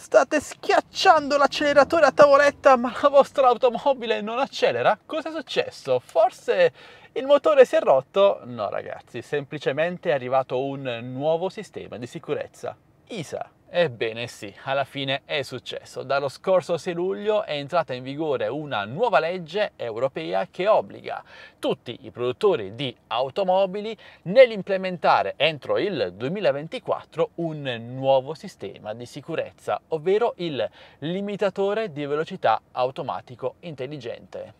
State schiacciando l'acceleratore a tavoletta ma la vostra automobile non accelera? Cosa è successo? Forse il motore si è rotto? No ragazzi, semplicemente è arrivato un nuovo sistema di sicurezza. ISA. Ebbene sì, alla fine è successo. Dallo scorso 6 luglio è entrata in vigore una nuova legge europea che obbliga tutti i produttori di automobili nell'implementare entro il 2024 un nuovo sistema di sicurezza, ovvero il limitatore di velocità automatico intelligente,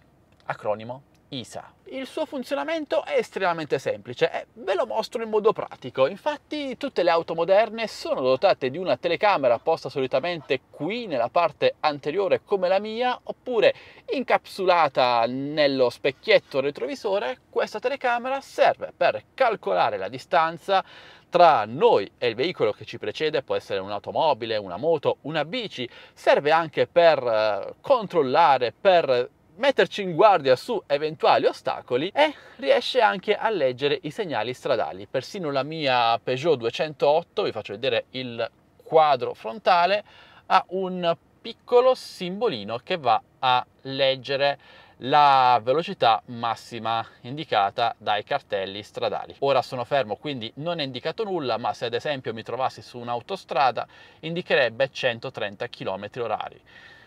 acronimo ISA. Il suo funzionamento è estremamente semplice e eh, ve lo mostro in modo pratico. Infatti tutte le auto moderne sono dotate di una telecamera posta solitamente qui nella parte anteriore come la mia oppure incapsulata nello specchietto retrovisore. Questa telecamera serve per calcolare la distanza tra noi e il veicolo che ci precede, può essere un'automobile, una moto, una bici, serve anche per eh, controllare, per metterci in guardia su eventuali ostacoli e riesce anche a leggere i segnali stradali. Persino la mia Peugeot 208, vi faccio vedere il quadro frontale, ha un piccolo simbolino che va a leggere la velocità massima indicata dai cartelli stradali. Ora sono fermo, quindi non è indicato nulla, ma se ad esempio mi trovassi su un'autostrada indicherebbe 130 km orari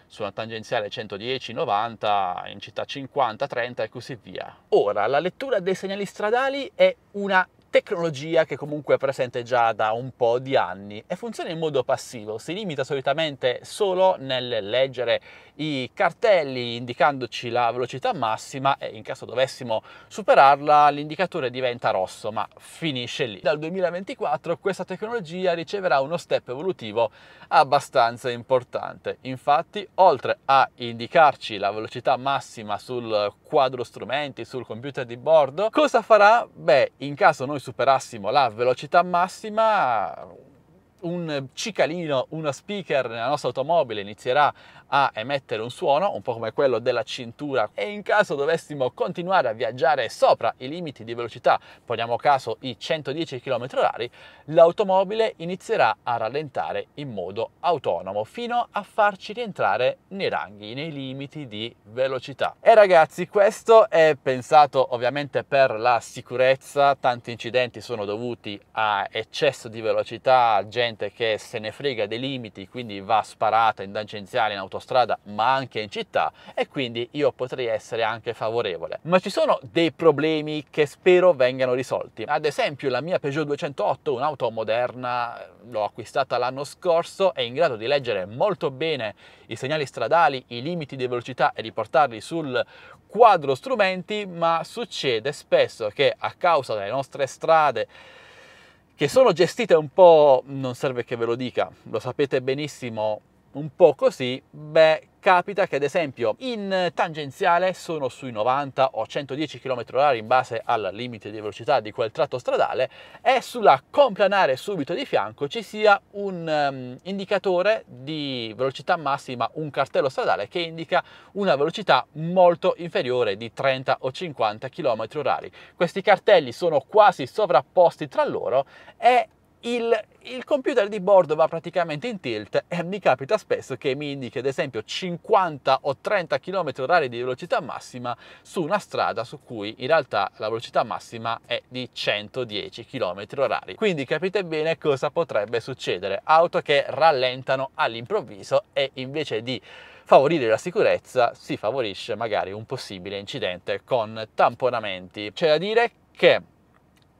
su una tangenziale 110-90, in città 50-30 e così via. Ora, la lettura dei segnali stradali è una tecnologia che comunque è presente già da un po' di anni e funziona in modo passivo, si limita solitamente solo nel leggere i cartelli indicandoci la velocità massima e in caso dovessimo superarla l'indicatore diventa rosso ma finisce lì. Dal 2024 questa tecnologia riceverà uno step evolutivo abbastanza importante, infatti oltre a indicarci la velocità massima sul quadro strumenti, sul computer di bordo, cosa farà? Beh, in caso noi superassimo la velocità massima un cicalino, uno speaker nella nostra automobile inizierà a emettere un suono, un po' come quello della cintura, e in caso dovessimo continuare a viaggiare sopra i limiti di velocità, poniamo caso i 110 km/h, l'automobile inizierà a rallentare in modo autonomo fino a farci rientrare nei ranghi, nei limiti di velocità. E ragazzi, questo è pensato ovviamente per la sicurezza, tanti incidenti sono dovuti a eccesso di velocità, gente gente che se ne frega dei limiti, quindi va sparata in tangenziale, in autostrada, ma anche in città e quindi io potrei essere anche favorevole. Ma ci sono dei problemi che spero vengano risolti. Ad esempio la mia Peugeot 208, un'auto moderna, l'ho acquistata l'anno scorso, è in grado di leggere molto bene i segnali stradali, i limiti di velocità e riportarli sul quadro strumenti, ma succede spesso che a causa delle nostre strade che sono gestite un po', non serve che ve lo dica, lo sapete benissimo, un po' così, beh, capita che ad esempio in tangenziale sono sui 90 o 110 km/h in base al limite di velocità di quel tratto stradale e sulla complanare subito di fianco ci sia un um, indicatore di velocità massima, un cartello stradale che indica una velocità molto inferiore di 30 o 50 km/h. Questi cartelli sono quasi sovrapposti tra loro e il, il, computer di bordo va praticamente in tilt e mi capita spesso che mi indichi ad esempio 50 o 30 km h di velocità massima su una strada su cui in realtà la velocità massima è di 110 km h quindi capite bene cosa potrebbe succedere auto che rallentano all'improvviso e invece di favorire la sicurezza si favorisce magari un possibile incidente con tamponamenti c'è da dire che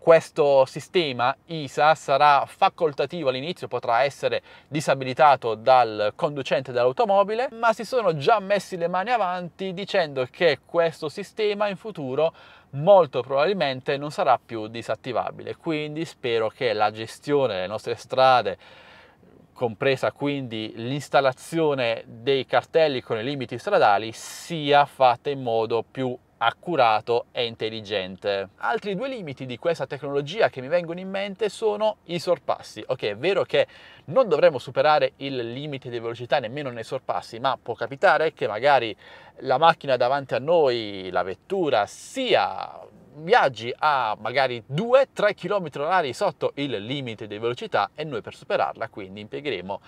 questo sistema ISA sarà facoltativo all'inizio, potrà essere disabilitato dal conducente dell'automobile, ma si sono già messi le mani avanti dicendo che questo sistema in futuro molto probabilmente non sarà più disattivabile. Quindi spero che la gestione delle nostre strade compresa quindi l'installazione dei cartelli con i limiti stradali sia fatta in modo più accurato e intelligente. Altri due limiti di questa tecnologia che mi vengono in mente sono i sorpassi. Ok, è vero che non dovremmo superare il limite di velocità nemmeno nei sorpassi, ma può capitare che magari la macchina davanti a noi, la vettura, sia viaggi a magari 2-3 km orari sotto il limite di velocità e noi per superarla quindi impiegheremo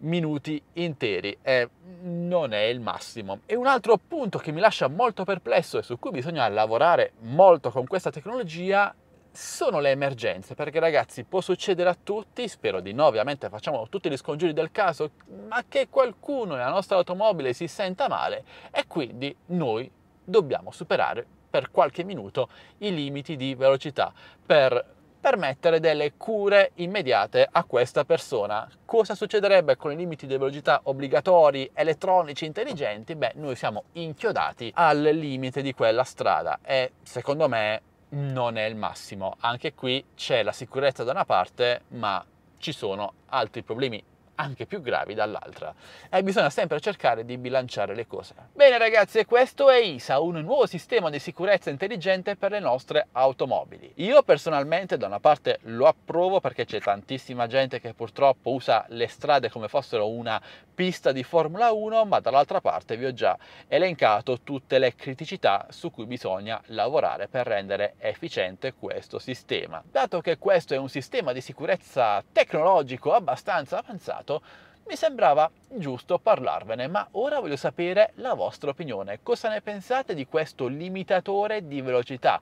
minuti interi e non è il massimo. E un altro punto che mi lascia molto perplesso e su cui bisogna lavorare molto con questa tecnologia sono le emergenze, perché ragazzi può succedere a tutti, spero di no, ovviamente facciamo tutti gli scongiuri del caso, ma che qualcuno nella nostra automobile si senta male e quindi noi dobbiamo superare per qualche minuto i limiti di velocità per permettere delle cure immediate a questa persona. Cosa succederebbe con i limiti di velocità obbligatori, elettronici, intelligenti? Beh, noi siamo inchiodati al limite di quella strada e secondo me non è il massimo. Anche qui c'è la sicurezza da una parte, ma ci sono altri problemi anche più gravi dall'altra. E bisogna sempre cercare di bilanciare le cose. Bene ragazzi, questo è ISA, un nuovo sistema di sicurezza intelligente per le nostre automobili. Io personalmente da una parte lo approvo perché c'è tantissima gente che purtroppo usa le strade come fossero una pista di Formula 1, ma dall'altra parte vi ho già elencato tutte le criticità su cui bisogna lavorare per rendere efficiente questo sistema. Dato che questo è un sistema di sicurezza tecnologico abbastanza avanzato, fatto, mi sembrava giusto parlarvene, ma ora voglio sapere la vostra opinione. Cosa ne pensate di questo limitatore di velocità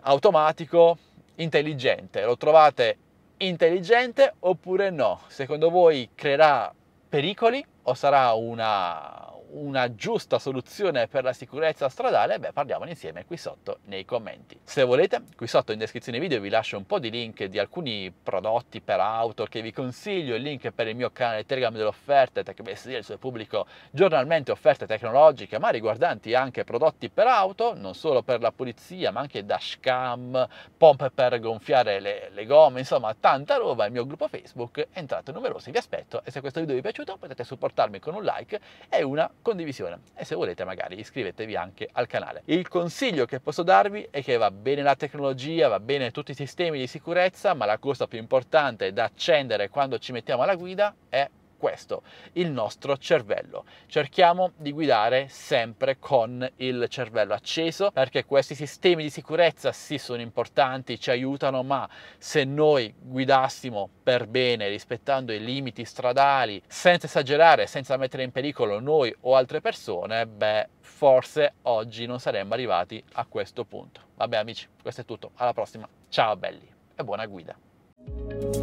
automatico intelligente? Lo trovate intelligente oppure no? Secondo voi creerà pericoli o sarà una, una giusta soluzione per la sicurezza stradale, beh parliamone insieme qui sotto nei commenti. Se volete, qui sotto in descrizione video vi lascio un po' di link di alcuni prodotti per auto che vi consiglio, il link per il mio canale Telegram dell'offerta, il suo pubblico giornalmente offerte tecnologiche, ma riguardanti anche prodotti per auto, non solo per la pulizia, ma anche dashcam, pompe per gonfiare le, le gomme, insomma tanta roba, il mio gruppo Facebook, è entrato numerosi, vi aspetto e se questo video vi è piaciuto potete supportarmi con un like e una condivisione e se volete magari iscrivetevi anche al canale. Il consiglio che posso darvi è che va bene la tecnologia, va bene tutti i sistemi di sicurezza, ma la cosa più importante da accendere quando ci mettiamo alla guida è questo, il nostro cervello. Cerchiamo di guidare sempre con il cervello acceso perché questi sistemi di sicurezza sì sono importanti, ci aiutano, ma se noi guidassimo per bene, rispettando i limiti stradali, senza esagerare, senza mettere in pericolo noi o altre persone, beh, forse oggi non saremmo arrivati a questo punto. Vabbè amici, questo è tutto, alla prossima, ciao belli e buona guida.